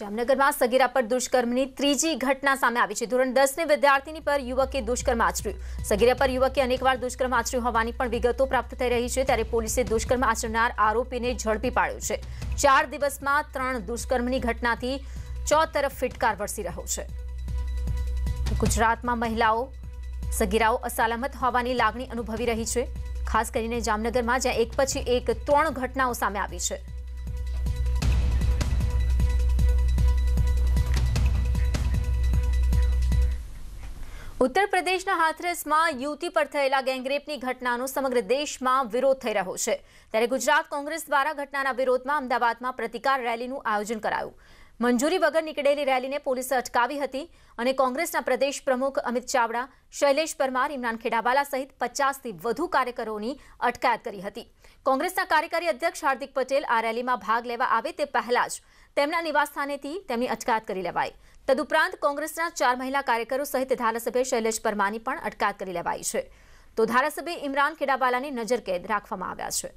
જામનગરમાં સગીરા પર દુષ્કર્મની ત્રીજી ઘટના સામે આવી છે ધોરણ દસની વિદ્યાર્થીની પર યુવકે દુષ્કર્મ આચર્યું સગીરા પર યુવકે અનેકવાર દુષ્કર્મ આચર્યું હોવાની પણ વિગતો પ્રાપ્ત થઈ રહી છે ત્યારે પોલીસે દુષ્કર્મ આચરનાર આરોપીને ઝડપી પાડ્યો છે ચાર દિવસમાં ત્રણ દુષ્કર્મની ઘટનાથી તરફ ફિટકાર વરસી રહ્યો છે ગુજરાતમાં મહિલાઓ સગીરાઓ અસલામત હોવાની લાગણી અનુભવી રહી છે ખાસ કરીને જામનગરમાં જ્યાં એક પછી એક ત્રણ ઘટનાઓ સામે આવી છે ઉત્તર પ્રદેશના હાથરસમાં યુવતી પર થયેલા ગેંગરેપની ઘટનાનો સમગ્ર દેશમાં વિરોધ થઈ રહ્યો છે ત્યારે ગુજરાત કોંગ્રેસ દ્વારા ઘટનાના વિરોધમાં અમદાવાદમાં પ્રતિકાર રેલીનું આયોજન કરાયું મંજૂરી વગર નીકળેલી રેલીને પોલીસે અટકાવી હતી અને કોંગ્રેસના પ્રદેશ પ્રમુખ અમિત ચાવડા શૈલેષ પરમાર ઇમરાન ખેડાવાલા સહિત પચાસથી વધુ કાર્યકરોની અટકાયત કરી હતી કોંગ્રેસના કાર્યકારી અધ્યક્ષ હાર્દિક પટેલ આ રેલીમાં ભાગ લેવા આવે તે પહેલા જ તેમના નિવાસસ્થાનેથી તેમની અટકાયત કરી લેવાઈ તદુપરાંત કોંગ્રેસના ચાર મહિલા કાર્યકરો સહિત ધારાસભ્ય શૈલેષ પરમારની પણ અટકાયત કરી લેવાઈ છે તો ધારાસભ્ય ઇમરાન ખેડાવાલાની નજરકેદ રાખવામાં આવ્યા છે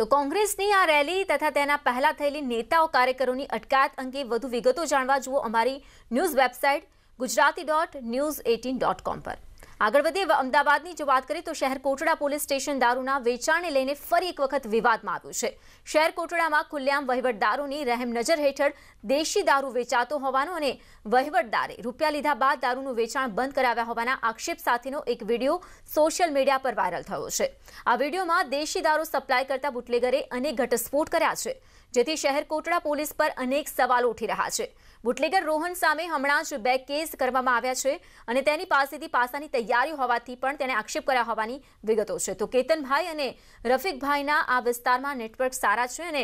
તો કોંગ્રેસની આ રેલી તથા તેના પહેલા થયેલી નેતાઓ કાર્યકરોની અટકાયત અંગે વધુ વિગતો જાણવા જુઓ અમારી news website Gujarati dot news eighteen dot com પર આગળ વધીએ અમદાવાદની જો વાત કરીએ તો શહેર કોટડા પોલીસ સ્ટેશન દારૂના વેચાણને લઈને ફરી એક વખત વિવાદમાં આવ્યું છે શહેર કોટડામાં ખુલ્લેઆમ વહીવટદારોની રહેમ નજર હેઠળ દેશી દારૂ વેચાતો હોવાનો અને વહીવટદારે રૂપિયા લીધા બાદ દારૂનું વેચાણ બંધ કરાવ્યા હોવાના આક્ષેપ સાથેનો એક વિડીયો સોશિયલ મીડિયા પર વાયરલ થયો છે આ વિડીયોમાં દેશી દારૂ સપ્લાય કરતા બુટલેગરે અનેક ઘટસ્ફોટ કર્યા છે જેથી શહેર કોટડા પોલીસ પર અનેક સવાલો ઉઠી રહ્યા છે બુટલેગર રોહન સામે હમણાં જ બે કેસ કરવામાં આવ્યા છે અને તેની પાસેથી પાસાની તૈયારી હોવાથી પણ તેણે આક્ષેપ કર્યા હોવાની વિગતો છે તો કેતનભાઈ અને રફીકભાઈના આ વિસ્તારમાં નેટવર્ક સારા છે અને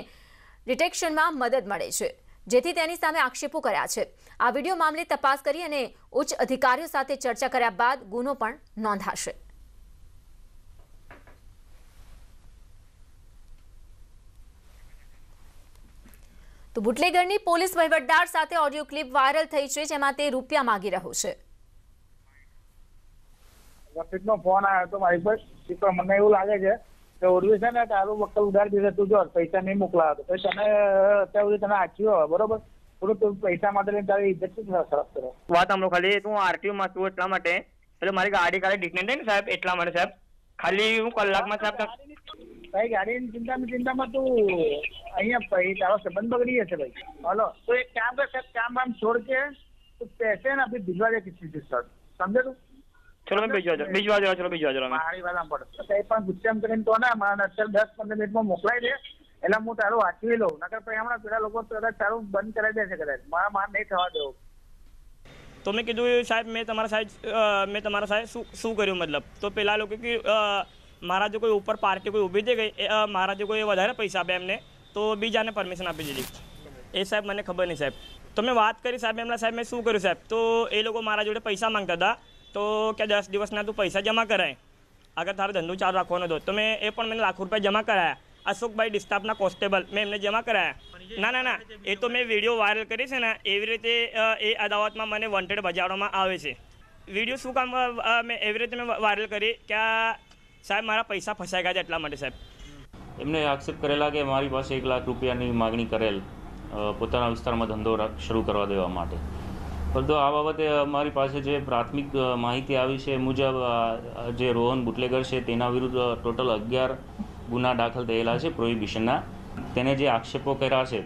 ડિટેક્શનમાં મદદ મળે છે જેથી તેની સામે આક્ષેપો કર્યા છે આ વિડીયો મામલે તપાસ કરી અને ઉચ્ચ અધિકારીઓ સાથે ચર્ચા કર્યા બાદ ગુનો પણ નોંધાશે તો બુટલેગરની પોલીસ વહીવટદાર સાથે ઓડિયો ક્લિપ વાયરલ થઈ છે જેમાં તે રૂપિયા માંગી રહ્યો છે વકીલનો ફોન આવ્યો હતો મારી પાસે તો મને એવું લાગે છે કે ઓરવી છે ને તારું વકલ ઉધાર દીધે તું જો પૈસા નહીં મોકલાવ તો તમે અત્યાર સુધી તમે આચ્યું હોય બરોબર પૂરું તું પૈસા માટે તારી ઇજ્જત ખરાબ કરો વાત આમનો ખાલી હું આરટીયુ માં છું એટલા માટે એટલે મારી ગાડી કાલે ડિટેન થઈ ને સાહેબ એટલા માટે સાહેબ ખાલી હું કલાકમાં સાહેબ ભાઈ ગાડીની ચિંતામાં ચિંતામાં તું અહીંયા ભાઈ તારો સંબંધ બગડી જશે ભાઈ હલો તો એક કામ કર સાહેબ કામ વામ છોડ કે તું પૈસે ને આપણે ભીજવા દે કિસી થી સર સમજે તું ચલો મેં ભીજવા જાઉં ભીજવા જાઉં ચલો ભીજવા જાઉં મારી વાત પડે કઈ પણ ગુસ્સેમ કરીને તો ના મારા અત્યારે દસ પંદર મિનિટમાં મોકલાઈ દે એટલે હું તારું વાંચવી લઉં નકર પછી હમણાં પેલા લોકો કદાચ તારું બંધ કરાવી દેશે કદાચ મારા માર નહીં થવા દેવું તો મેં કીધું સાહેબ મેં તમારા સાહેબ મેં તમારા સાહેબ શું શું કર્યું મતલબ તો પેલા લોકો કે મારા જો કોઈ ઉપર પાર્ટી કોઈ ઊભી થઈ ગઈ મારા જો કોઈ વધારે પૈસા આપે એમને તો બીજાને પરમિશન આપી દીધી એ સાહેબ મને ખબર નહીં સાહેબ તો મેં વાત કરી સાહેબ એમના સાહેબ મેં શું કર્યું સાહેબ તો એ લોકો મારા જોડે પૈસા માંગતા હતા તો કે દસ દિવસના તું પૈસા જમા કરાય આગળ તારો ધંધો ચાલુ રાખવાનો હતો તો મેં એ પણ મને લાખો રૂપિયા જમા કરાયા અશોકભાઈ ડિસ્ટાફના કોન્સ્ટેબલ મેં એમને જમા કરાયા ના ના ના એ તો મેં વિડીયો વાયરલ કરી છે ને એવી રીતે એ અદાવતમાં મને વોન્ટેડ બજાવવામાં આવે છે વિડીયો શું કામ મેં એવી રીતે મેં વાયરલ કરી કે આ સાહેબ મારા પૈસા ફસાઈ ગયા છે એટલા માટે સાહેબ એમને આક્ષેપ કરેલા કે મારી પાસે એક લાખ રૂપિયાની માગણી કરેલ પોતાના વિસ્તારમાં ધંધો શરૂ કરવા દેવા માટે પરંતુ આ બાબતે અમારી પાસે જે પ્રાથમિક માહિતી આવી છે મુજબ જે રોહન બુટલેગર છે તેના વિરુદ્ધ ટોટલ અગિયાર ગુના દાખલ થયેલા છે પ્રોહિબિશનના તેને જે આક્ષેપો કર્યા છે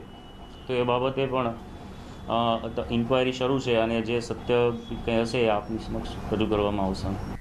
તો એ બાબતે પણ ઇન્ક્વાયરી શરૂ છે અને જે સત્ય કંઈ હશે એ આપની સમક્ષ રજૂ કરવામાં આવશે